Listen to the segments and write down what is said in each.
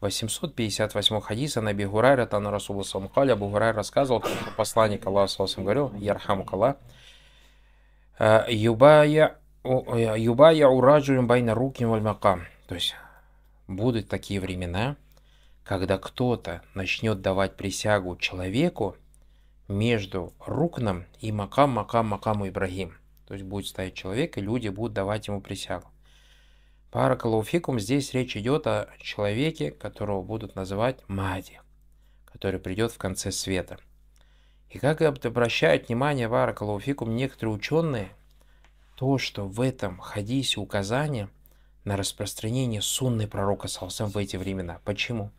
858 хадиса на Гурайра Тана Расула Самкаля Абу Гурайр рассказывал, что посланник Аллаха говорил, ярхам Кала, э, Юбая ураджуем байна руки вальмакам. То есть будут такие времена, когда кто-то начнет давать присягу человеку между рукном и макам, макам, макаму Ибрагим. То есть будет стоять человек, и люди будут давать ему присягу. Паракалуфикум здесь речь идет о человеке, которого будут называть Мади, который придет в конце света. И как обращают внимание Паракалуфикум некоторые ученые, то, что в этом хадисе указание на распространение сунны пророка Салсам в эти времена. Почему?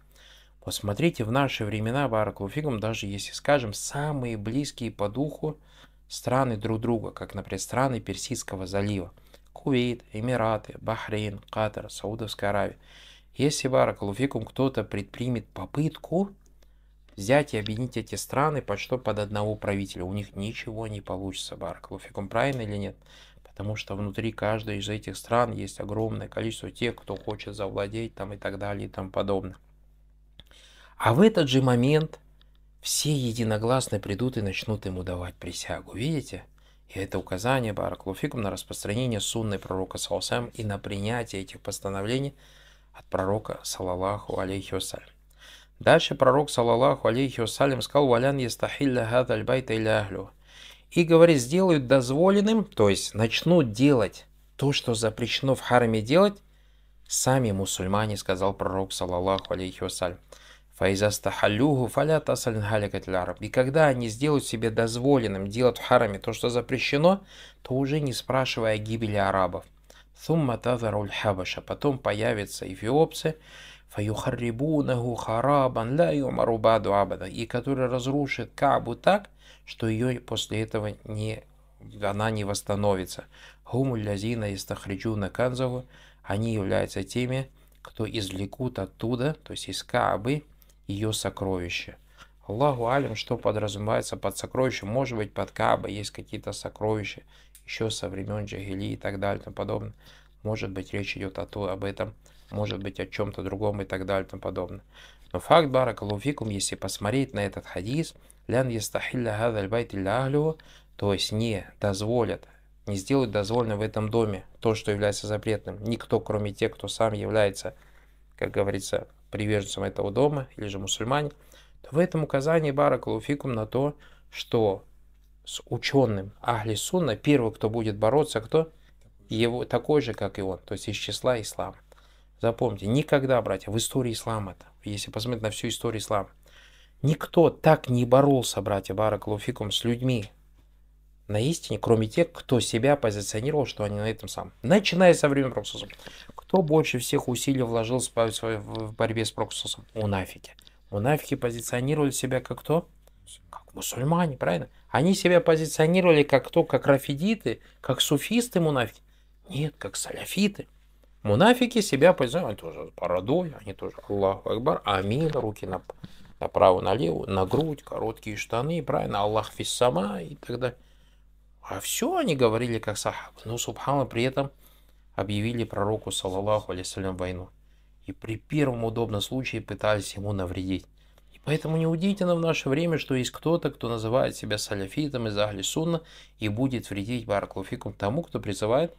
Посмотрите, в наши времена Баракулуфигум, даже если скажем, самые близкие по духу страны друг друга, как, например, страны Персидского залива. Кувейт, Эмираты, Бахрейн, Катар, Саудовская Аравия. Если Баракалуфикум кто-то предпримет попытку взять и объединить эти страны под что под одного правителя, у них ничего не получится, Баракалуфикум, правильно или нет? Потому что внутри каждой из этих стран есть огромное количество тех, кто хочет завладеть там и так далее и тому подобное. А в этот же момент все единогласно придут и начнут ему давать присягу. Видите? И это указание Бараклуфикум на распространение сунны пророка Саусам и на принятие этих постановлений от пророка Салалаху алейхи вассалям. Дальше пророк Салалаху алейхи вассалям сказал «Валян ястахилля хад альбайта или ахлю» и говорит «сделают дозволенным», то есть начнут делать то, что запрещено в харме делать, сами мусульмане, сказал пророк, Салалаху алейхи вассалям. Фаизастахалюху фалята салинхаликатель И когда они сделают себе дозволенным делать в хараме то, что запрещено, то уже не спрашивая гибели арабов. Сумма тазаруль хабаша. Потом появятся эфиопцы, фаюхаррибунаху харабан ла юмарубаду абада. И который разрушит Кабу так, что ее после этого не, она не восстановится. из истахриджуна канзаву. Они являются теми, кто извлекут оттуда, то есть из Каабы, ее сокровище. Аллаху алим, что подразумевается под сокровищем, может быть под каба есть какие-то сокровища еще со времен Джагили и так далее и тому подобное. Может быть речь идет о то, об этом, может быть о чем-то другом и так далее и тому подобное. Но факт баракалуфикум, если посмотреть на этот хадис, лян ястахилля хадаль байт то есть не дозволят, не сделают дозволено в этом доме то, что является запретным. Никто, кроме тех, кто сам является, как говорится, приверженцам этого дома или же мусульмане, то в этом указании Баракалуфикум на то, что с ученым Ахли Сунна первый, кто будет бороться, кто? Его, такой же, как и он, то есть из числа ислама. Запомните, никогда, братья, в истории ислама, если посмотреть на всю историю ислама, никто так не боролся, братья Баракалуфикум, с людьми, на истине, кроме тех, кто себя позиционировал, что они на этом сам. Начиная со времен Проксусом. Кто больше всех усилий вложил в борьбе с Проксусом? Унафики. Унафики позиционировали себя как кто? Как мусульмане, правильно? Они себя позиционировали как кто? Как рафидиты, как суфисты мунафики? Нет, как саляфиты. Мунафики себя позиционировали тоже с бородой, они тоже Аллаху Акбар, аминь, руки на направо, налево, на грудь, короткие штаны, правильно, Аллах фиссама и так далее. А все они говорили как сахабы. Но субхана при этом объявили пророку, саллаллаху алейсалям, войну. И при первом удобном случае пытались ему навредить. И поэтому неудивительно в наше время, что есть кто-то, кто называет себя саляфитом из Ахли Сунна и будет вредить Баракулуфикум тому, кто призывает,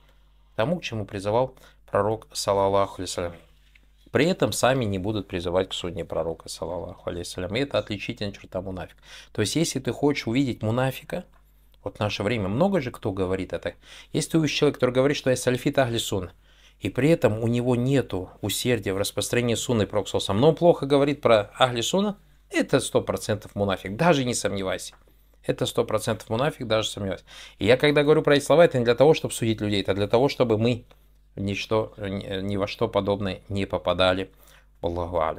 тому, к чему призывал пророк, саллаллаху алейсалям. При этом сами не будут призывать к судне пророка, саллаллаху алейсалям. И это отличительная черта мунафика. То есть, если ты хочешь увидеть мунафика, вот в наше время много же кто говорит это. Есть ты человек, который говорит, что я сальфит Аглисун, и при этом у него нету усердия в распространении сунны про но он плохо говорит про ахли суна, это 100% мунафик, даже не сомневайся. Это 100% мунафик, даже сомневаюсь. И я когда говорю про эти слова, это не для того, чтобы судить людей, это для того, чтобы мы ничто, ни во что подобное не попадали. Аллаху